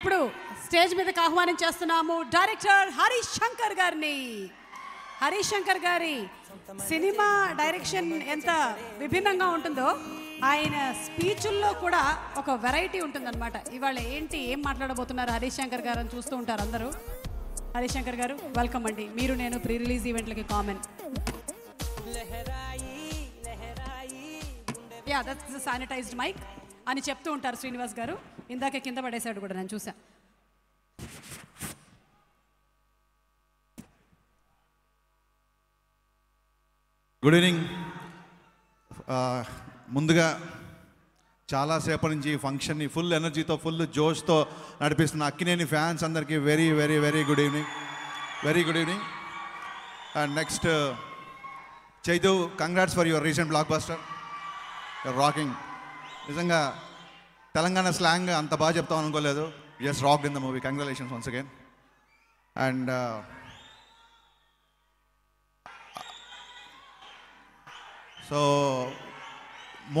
ఇప్పుడు స్టేజ్ మీదకి ఆహ్వానం చేస్తున్నాము డైరెక్టర్ హరీష్ శంకర్ గారిని హరీష్ శంకర్ గారి సినిమా డైరెక్షన్ ఎంత విభిన్నంగా ఉంటుందో ఆయన స్పీచ్ల్లో కూడా ఒక వెరైటీ ఉంటుందన్నమాట ఇవాళ ఏంటి ఏం మాట్లాడబోతున్నారు హరీష్ శంకర్ గారు అని చూస్తూ ఉంటారు అందరూ హరీష్ శంకర్ గారు వెల్కమ్ అండి మీరు నేను ప్రీ రిలీజ్ ఈవెంట్లకి common yeah that's sanitized mic అని చెప్తూ ఉంటారు శ్రీనివాస్ గారు ఇందాక కింద పడేశాడు కూడా నేను చూసా గుడ్ ఈవినింగ్ ముందుగా చాలాసేపటి నుంచి ఫంక్షన్ని ఫుల్ ఎనర్జీతో ఫుల్ జోష్తో నడిపిస్తున్న అక్కినేని ఫ్యాన్స్ అందరికీ very very very good evening very good evening and next Chaitu congrats for your recent blockbuster rocking నిజంగా తెలంగాణ స్లాంగ్ అంత బాగా చెప్తాం అనుకోలేదు just rocking the movie congratulations once again and so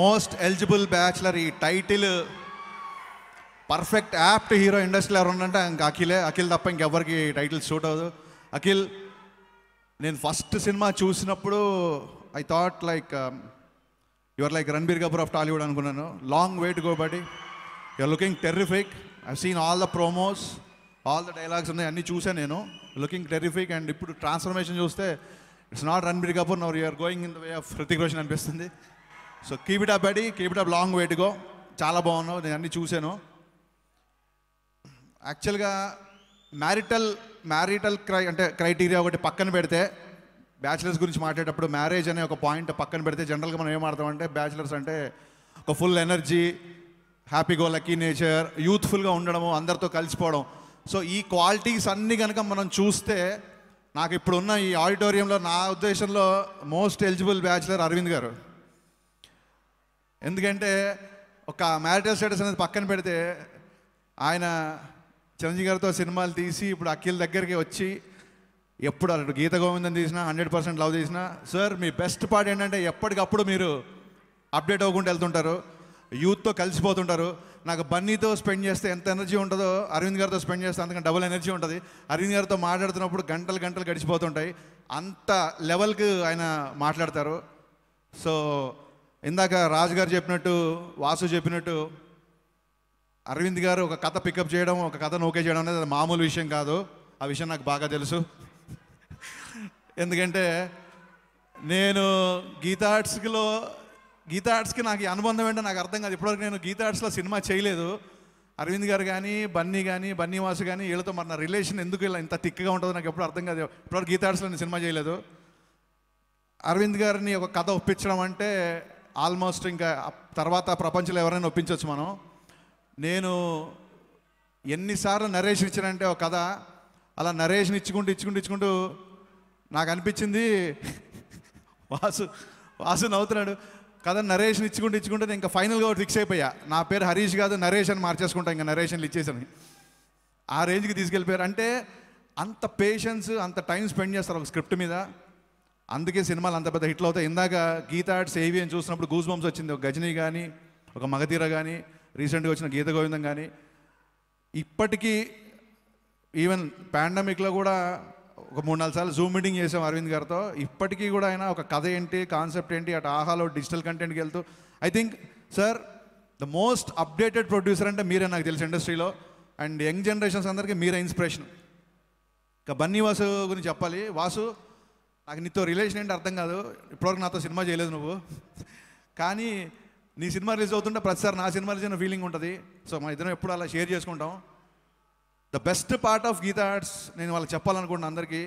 most eligible bachelor ఈ title perfect apt hero ఇండస్ట్రీలో ఎవరు ఉందంటే ఇంకా అఖిలే అఖిల్ తప్ప ఇంకెవ్వరికి టైటిల్ షూట్ అవ్వదు అఖిల్ నేను ఫస్ట్ సినిమా చూసినప్పుడు I thought like your like Ranbir Kapoor of Tollywood అనుకున్నాను long wait go buddy you're looking terrific I seen all the promos all the dialogues ఉన్నాయి అన్నీ చూసాను నేను లుకింగ్ టెర్రిఫిక్ అండ్ ఇప్పుడు ట్రాన్స్ఫర్మేషన్ చూస్తే ఇట్స్ నాట్ రణబీర్ కపూర్ నవర్ you're going in the way of Hrithik Roshan అనిపిస్తుంది so keep it up buddy keep it up long wait go చాలా బాగున్నావు నేను అన్నీ చూశాను యాక్చువల్గా మ్యారిటల్ మ్యారిటల్ క్రై అంటే క్రైటీరియా ఒకటి పక్కన పెడితే బ్యాచిలర్స్ గురించి మాట్లాడేటప్పుడు మ్యారేజ్ అనే ఒక పాయింట్ పక్కన పెడితే జనరల్గా మనం ఏం బ్యాచిలర్స్ అంటే ఒక ఫుల్ ఎనర్జీ హ్యాపీగా లక్కీ నేచర్ యూత్ఫుల్గా ఉండడము అందరితో కలిసిపోవడం సో ఈ క్వాలిటీస్ అన్నీ కనుక మనం చూస్తే నాకు ఇప్పుడున్న ఈ ఆడిటోరియంలో నా ఉద్దేశంలో మోస్ట్ ఎలిజిబుల్ బ్యాచిలర్ అరవింద్ గారు ఎందుకంటే ఒక మ్యారిటల్ స్టేటస్ అనేది పక్కన పెడితే ఆయన చిరంజీవి గారితో సినిమాలు తీసి ఇప్పుడు అఖిల్ దగ్గరికి వచ్చి ఎప్పుడు అటు గీత గోవిందం తీసినా హండ్రెడ్ పర్సెంట్ లవ్ తీసినా సార్ మీ బెస్ట్ పార్ట్ ఏంటంటే ఎప్పటికప్పుడు మీరు అప్డేట్ అవ్వకుండా వెళ్తుంటారు యూత్తో కలిసిపోతుంటారు నాకు బన్నీతో స్పెండ్ చేస్తే ఎంత ఎనర్జీ ఉంటుందో అరవింద్ గారితో స్పెండ్ చేస్తే అంతకంటే డబుల్ ఎనర్జీ ఉంటుంది అరవింద్ గారితో మాట్లాడుతున్నప్పుడు గంటలు గంటలు గడిచిపోతుంటాయి అంత లెవెల్కి ఆయన మాట్లాడతారు సో ఇందాక రాజు గారు చెప్పినట్టు వాసు చెప్పినట్టు అరవింద్ గారు ఒక కథ పికప్ చేయడం ఒక కథను ఓకే చేయడం అనేది మామూలు విషయం కాదు ఆ విషయం నాకు బాగా తెలుసు ఎందుకంటే నేను గీతా ఆర్ట్స్లో గీతా ఆర్ట్స్కి నాకు అనుబంధం ఏంటో నాకు అర్థం కాదు ఇప్పటివరకు నేను గీతా ఆర్ట్స్లో సినిమా చేయలేదు అరవింద్ గారు కానీ బన్నీ కానీ బన్నీ వాసు కానీ వీళ్ళతో మరి నా రిలేషన్ ఎందుకు ఇలా ఇంత తిక్కగా ఉంటుందో నాకు ఎప్పుడు అర్థం కాదు ఇప్పటివరకు గీతా ఆర్ట్స్లో నేను సినిమా చేయలేదు అరవింద్ గారిని ఒక కథ ఒప్పించడం అంటే ఆల్మోస్ట్ ఇంకా తర్వాత ప్రపంచంలో ఎవరైనా ఒప్పించవచ్చు మనం నేను ఎన్నిసార్లు నరేషన్ ఇచ్చానంటే ఒక కథ అలా నరేషన్ ఇచ్చుకుంటూ ఇచ్చుకుంటూ ఇచ్చుకుంటూ నాకు అనిపించింది వాసు వాసు నవ్వుతున్నాడు కదా నరేషన్ ఇచ్చుకుంటే ఇచ్చుకుంటే ఇంకా ఫైనల్గా ఫిక్స్ అయిపోయా నా పేరు హరీష్ కాదు నరేష్ అని మార్చేసుకుంటా ఇంకా నరేషన్లు ఇచ్చేసాను ఆ రేంజ్కి తీసుకెళ్ళిపోయారు అంటే అంత పేషెన్స్ అంత టైం స్పెండ్ చేస్తారు ఒక స్క్రిప్ట్ మీద అందుకే సినిమాలు అంత పెద్ద హిట్లు అవుతాయి ఇందాక గీత ఆర్ట్స్ ఏవి అని చూసినప్పుడు గూస్ బంప్స్ వచ్చింది ఒక గజనీ కానీ ఒక మగధీర కానీ రీసెంట్గా వచ్చిన గీత గోవిందం కానీ ఇప్పటికీ ఈవెన్ పాండమిక్లో కూడా ఒక మూడు నాలుగు సార్లు జూమ్ మీటింగ్ చేసాం అరవింద్ గారితో ఇప్పటికీ కూడా ఆయన ఒక కథ ఏంటి కాన్సెప్ట్ ఏంటి అటు ఆహాలో డిజిటల్ కంటెంట్కి వెళ్తూ I think sir the most updated producer అంటే మీరే నాకు తెలిసి ఇండస్ట్రీలో అండ్ యంగ్ జనరేషన్స్ అందరికీ మీరే ఇన్స్పిరేషన్ ఇక బన్నీ వాసు గురించి చెప్పాలి వాసు నాకు నీతో రిలేషన్ ఏంటి అర్థం కాదు ఇప్పటివరకు నాతో సినిమా చేయలేదు నువ్వు కానీ నీ సినిమా రిలీజ్ అవుతుంటే ప్రతిసారి నా సినిమా రిలీజ్ అయిన ఫీలింగ్ ఉంటుంది సో మన ఇద్దరం ఎప్పుడు అలా షేర్ చేసుకుంటాం the best part of Geetha Arts నేను వాళ్ళకి చెప్పాలనుకున్న అందరికీ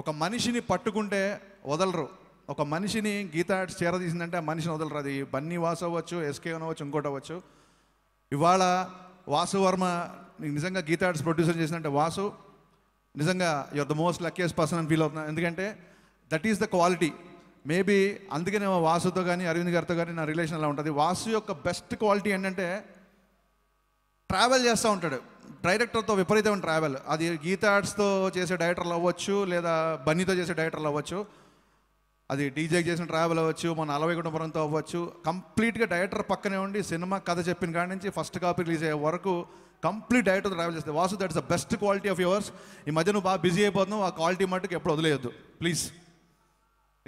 ఒక మనిషిని పట్టుకుంటే వదలరు ఒక మనిషిని గీత ఆర్ట్స్ చేరదీసిందంటే ఆ మనిషిని వదలరు అది బన్నీ వాసు అవ్వచ్చు ఎస్కే అవ్వచ్చు ఇంకోటి అవ్వచ్చు ఇవాళ వాసు వర్మ నీకు నిజంగా గీత ఆర్ట్స్ ప్రొడ్యూసర్ చేసినంటే వాసు నిజంగా you're the most luckiest person అని ఫీల్ అవుతున్నాను ఎందుకంటే that is the quality maybe అందుకనే వాసుతో కానీ అరవింద్ గారితో కానీ నా రిలేషన్ అలా ఉంటుంది వాసు యొక్క బెస్ట్ క్వాలిటీ ఏంటంటే ట్రావెల్ చేస్తూ ఉంటాడు డైరెక్టర్తో విపరీతమైన ట్రావెల్ అది గీతా ఆర్ట్స్తో చేసే డైరెక్టర్లు అవ్వచ్చు లేదా బన్నీతో చేసే డైరెక్టర్లు అవ్వచ్చు అది డీజే చేసిన ట్రావెల్ అవ్వచ్చు మన అలవైగుండపురంతో అవ్వచ్చు కంప్లీట్గా డైరెక్టర్ పక్కనే ఉండి సినిమా కథ చెప్పిన కాడి నుంచి ఫస్ట్ కాపీ రిలీజ్ అయ్యే వరకు కంప్లీట్ డైరెక్టర్ ట్రావెల్ చేస్తే Vasu that is the best quality of yours ఈ మధ్య నువ్వు బాగా బిజీ అయిపోతున్నావు ఆ క్వాలిటీ మట్టుకు ఎప్పుడు వదిలేయద్దు ప్లీజ్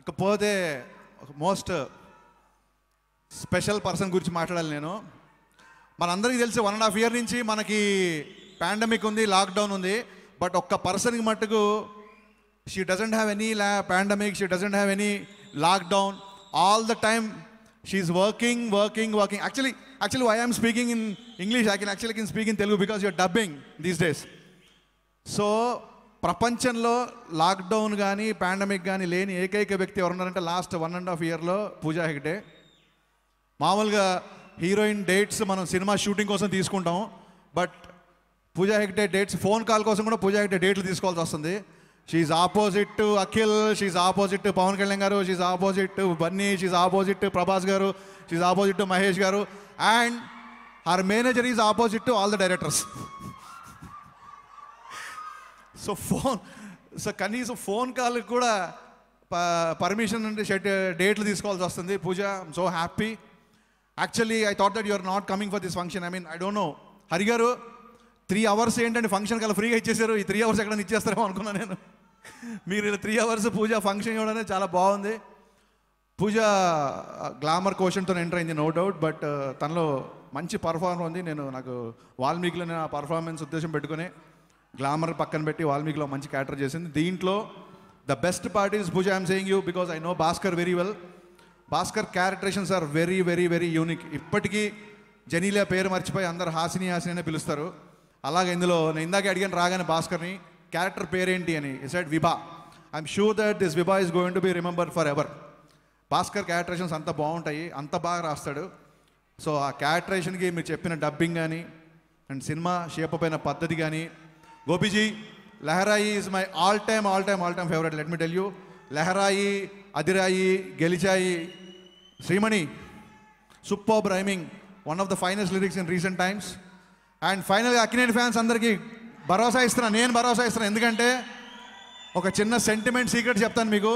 ఇకపోతే మోస్ట్ స్పెషల్ పర్సన్ గురించి మాట్లాడాలి నేను మనందరికీ తెలిసి వన్ అండ్ హాఫ్ ఇయర్ నుంచి మనకి పాండమిక్ ఉంది లాక్డౌన్ ఉంది బట్ ఒక్క పర్సన్కి మట్టుకు షీ డజంట్ హ్యావ్ ఎనీ లా pandemic she doesn't have any lockdown all the time she's working working working actually actually I am speaking in English I can actually can speak in Telugu because you're dubbing these days so ప్రపంచంలో lockdown కానీ pandemic కానీ లేని ఏకైక వ్యక్తి ఎవరున్నారంటే last one and half ఇయర్లో పూజా హెగ్డే మామూలుగా heroine dates మనం సినిమా షూటింగ్ కోసం తీసుకుంటాం but Pooja Hegde dates phone call కోసం కూడా పూజా హెగ్డే డేట్లు తీసుకోవాల్సి వస్తుంది she's opposite to Akhil she's opposite to Pawan Kalyan garu she's opposite to Bunny she's opposite to Prabhas garu she's opposite to Mahesh garu and her manager is opposite to all the directors so phone so కనీసం phone కాల్కి కూడా permission అంటే డేట్లు తీసుకోవాల్సి వస్తుంది Pooja so happy actually I thought that you are not coming for this function I mean I don't know హరిగారు three hours ఏంటంటే function కల్లా ఫ్రీగా ఇచ్చేసారు ఈ త్రీ అవర్స్ ఎక్కడైనా ఇచ్చేస్తారేమో అనుకున్నాను నేను మీరు ఇలా త్రీ అవర్స్ పూజ ఫంక్షన్ ఇవ్వడానికి చాలా బాగుంది పూజ గ్లామర్ కోషన్తో ఎంటర్ అయింది నో డౌట్ బట్ తనలో మంచి పర్ఫార్మర్ ఉంది నేను నాకు వాల్మీకిలో నేను ఆ పర్ఫార్మెన్స్ ఉద్దేశం పెట్టుకుని గ్లామర్ పక్కన పెట్టి వాల్మీకిలో మంచి క్యాటర్ చేసింది దీంట్లో the best part is Pooja I'm saying you because I know Bhaskar very well Bhaskar characterisations are very very very unique ఇప్పటికీ జనీలే పేరు మర్చిపోయి అందరు హాసిని హాసిని అనే పిలుస్తారు అలాగే ఇందులో నేను ఇందాక అడిగాను రాగానే భాస్కర్ని క్యారెక్టర్ పేరేంటి అని said Vibha I'm sure that this Vibha is going to be remember forever Bhaskar characterisations అంత బాగుంటాయి అంత బాగా రాస్తాడు సో ఆ క్యారెక్టరేషన్కి మీరు చెప్పిన డబ్బింగ్ కానీ అండ్ సినిమా షేప్ అయిన పద్ధతి కానీ Gopiji Leharaayi is my all time all time all time favourite let me tell you Leharaayi అదిరాయి గెలిచాయి Srimani super brimming one of the finest lyrics in recent times and ఫైనల్గా అక్కినేని ఫ్యాన్స్ అందరికీ భరోసా ఇస్తున్నాను నేను భరోసా ఇస్తున్నాను ఎందుకంటే ఒక చిన్న సెంటిమెంట్ సీక్రెట్ చెప్తాను మీకు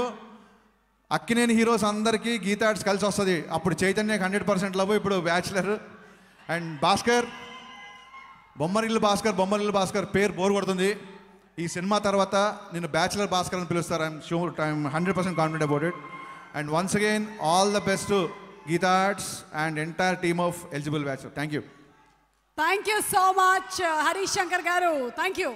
అక్కినేని హీరోస్ అందరికీ గీతాడ్స్ కలిసి వస్తుంది అప్పుడు చైతన్యకి హండ్రెడ్ పర్సెంట్ లవ్ ఇప్పుడు బ్యాచిలర్ అండ్ భాస్కర్ బొమ్మరిల్లు భాస్కర్ బొమ్మరిల్లు భాస్కర్ పేరు బోర్ కొడుతుంది ఈ సినిమా తర్వాత నేను బ్యాచిలర్ భాస్కర్ అని పిలుస్తారు I'm sure I'm hundred percent confident about it and once again all the best గీతాడ్స్ and entire team of eligible batch thank you Thank you so much, uh, Harish Shankar Garu. Thank you.